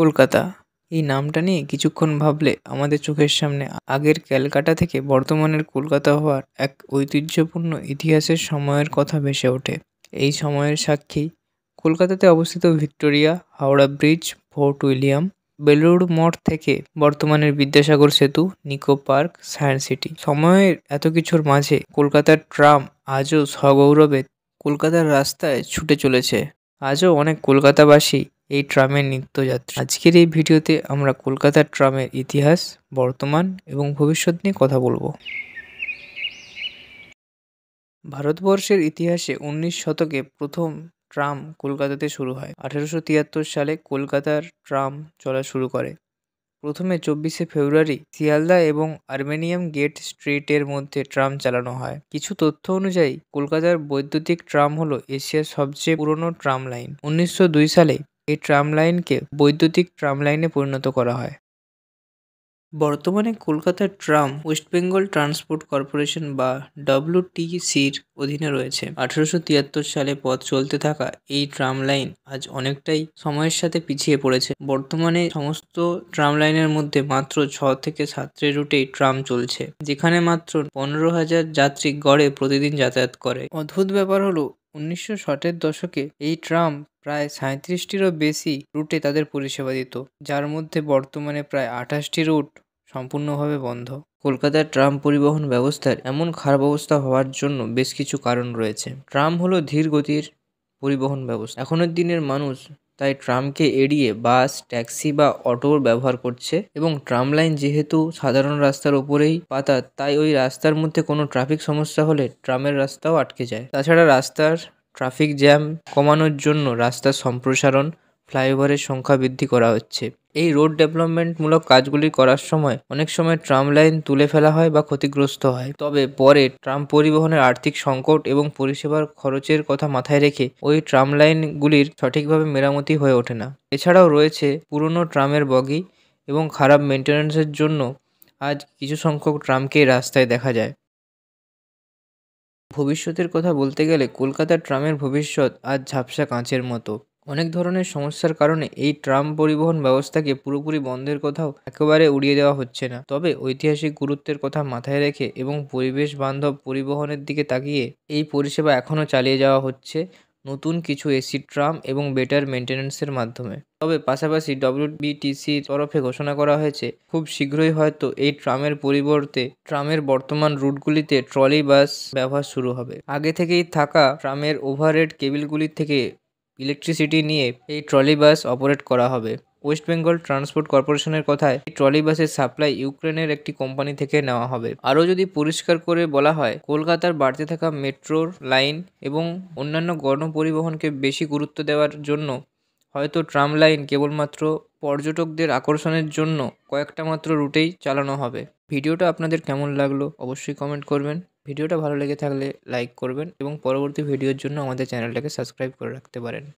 কলকাতা এই নামটা নিয়ে কিছুক্ষণ ভাবলে আমাদের চোখের সামনে আগের ক্যালকাটা থেকে বর্তমানের কলকাতা হওয়ার এক ঐতিহ্যপূর্ণ ইতিহাসের সময়ের কথা ভেসে ওঠে এই সময়ের সাক্ষী কলকাতাতে অবস্থিত Victoria Howrah Bridge Fort William Belur Math থেকে বর্তমানের বিদ্যাসাগর সেতু নিকো পার্ক সায়েন্স সিটি সময়ের এত কিছুর মাঝে কলকাতার ট্রাম আজও সগৌরবে কলকাতার রাস্তায় ছুটে চলেছে আজও অনেক কলকাতাবাসী এই ট্রামের নিত্যযাত্রী আজকের এই ভিডিওতে আমরা কলকাতার ট্রামের ইতিহাস বর্তমান এবং ভবিষ্যৎ নিয়ে কথা বলবো ভারতবর্ষের ইতিহাসে উনিশ শতকে প্রথম ট্রাম কলকাতাতে শুরু হয় আঠেরোশো তিয়াত্তর সালে কলকাতার ট্রাম চলা শুরু করে প্রথমে চব্বিশে ফেব্রুয়ারি শিয়ালদা এবং আর্মেনিয়াম গেট স্ট্রিটের মধ্যে ট্রাম চালানো হয় কিছু তথ্য অনুযায়ী কলকাতার বৈদ্যুতিক ট্রাম হল এশিয়ার সবচেয়ে পুরনো ট্রাম লাইন উনিশশো সালে এই ট্রাম লাইনকে বৈদ্যুতিক ট্রাম লাইনে পরিণত করা হয় বর্তমানে কলকাতার tram West Bengal Transport Corporation বা ডব্লিউটিসির অধীনে রয়েছে আঠারোশো তিয়াত্তর সালে পথ চলতে থাকা এই ট্রাম লাইন আজ অনেকটাই সময়ের সাথে পিছিয়ে পড়েছে বর্তমানে সমস্ত ট্রাম লাইনের মধ্যে মাত্র ছ থেকে সাতটি রুটেই ট্রাম চলছে যেখানে মাত্র পনেরো হাজার যাত্রী গড়ে প্রতিদিন যাতায়াত করে অদ্ভুত ব্যাপার হলো উনিশশো ষাটের দশকে এই ট্রাম প্রায় সাঁত্রিশটিরও বেশি রুটে তাদের পরিষেবা দিত যার মধ্যে বর্তমানে প্রায় আঠাশটি রুট সম্পূর্ণভাবে বন্ধ কলকাতার ট্রাম পরিবহন ব্যবস্থার এমন খারাপ অবস্থা হওয়ার জন্য বেশ কিছু কারণ রয়েছে ট্রাম হলো ধীর গতির পরিবহন ব্যবস্থা এখনের দিনের মানুষ তাই ট্রামকে এড়িয়ে বাস ট্যাক্সি বা অটোর ব্যবহার করছে এবং ট্রাম লাইন যেহেতু সাধারণ রাস্তার ওপরেই পাতা তাই ওই রাস্তার মধ্যে কোনো ট্রাফিক সমস্যা হলে ট্রামের রাস্তাও আটকে যায় তাছাড়া রাস্তার ট্রাফিক জ্যাম কমানোর জন্য রাস্তার সম্প্রসারণ ফ্লাইওভারের সংখ্যা বৃদ্ধি করা হচ্ছে এই রোড ডেভেলপমেন্টমূলক কাজগুলি করার সময় অনেক সময় ট্রাম লাইন তুলে ফেলা হয় বা ক্ষতিগ্রস্ত হয় তবে পরে ট্রাম পরিবহনের আর্থিক সংকট এবং পরিষেবার খরচের কথা মাথায় রেখে ওই ট্রাম লাইনগুলির সঠিকভাবে মেরামতি হয়ে ওঠে না এছাড়াও রয়েছে পুরনো ট্রামের বগি এবং খারাপ মেনটেন্যান্সের জন্য আজ কিছু সংখ্যক ট্রামকে রাস্তায় দেখা যায় ভবিষ্যতের কথা বলতে গেলে কলকাতার ট্রামের ভবিষ্যৎ আজ ঝাপসা কাঁচের মতো অনেক ধরনের সমস্যার কারণে এই ট্রাম পরিবহন ব্যবস্থাকে পুরোপুরি বন্ধের কথাও একেবারে উড়িয়ে দেওয়া হচ্ছে না তবে ঐতিহাসিক গুরুত্বের কথা মাথায় রেখে এবং পরিবেশ বান্ধব পরিবহনের দিকে তাকিয়ে এই পরিষেবা এখনও চালিয়ে যাওয়া হচ্ছে নতুন কিছু এসি ট্রাম এবং বেটার মেনটেন্যান্সের মাধ্যমে তবে পাশাপাশি ডব্লিউবিটিসি তরফে ঘোষণা করা হয়েছে খুব শীঘ্রই হয়তো এই ট্রামের পরিবর্তে ট্রামের বর্তমান রুটগুলিতে ট্রলি বাস ব্যবহার শুরু হবে আগে থেকেই থাকা ট্রামের ওভারহেড কেবিলগুলি থেকে ইলেকট্রিসিটি নিয়ে এই ট্রলি বাস অপারেট করা হবে ওয়েস্ট বেঙ্গল ট্রান্সপোর্ট কর্পোরেশনের কথায় এই ট্রলি বাসের সাপ্লাই ইউক্রেনের একটি কোম্পানি থেকে নেওয়া হবে আরও যদি পরিষ্কার করে বলা হয় কলকাতার বাড়তে থাকা মেট্রোর লাইন এবং অন্যান্য গণপরিবহনকে বেশি গুরুত্ব দেওয়ার জন্য হয়তো ট্রাম লাইন কেবলমাত্র পর্যটকদের আকর্ষণের জন্য কয়েকটা মাত্র রুটেই চালানো হবে ভিডিওটা আপনাদের কেমন লাগলো অবশ্যই কমেন্ট করবেন ভিডিওটা ভালো লেগে থাকলে লাইক করবেন এবং পরবর্তী ভিডিওর জন্য আমাদের চ্যানেলটাকে সাবস্ক্রাইব করে রাখতে পারেন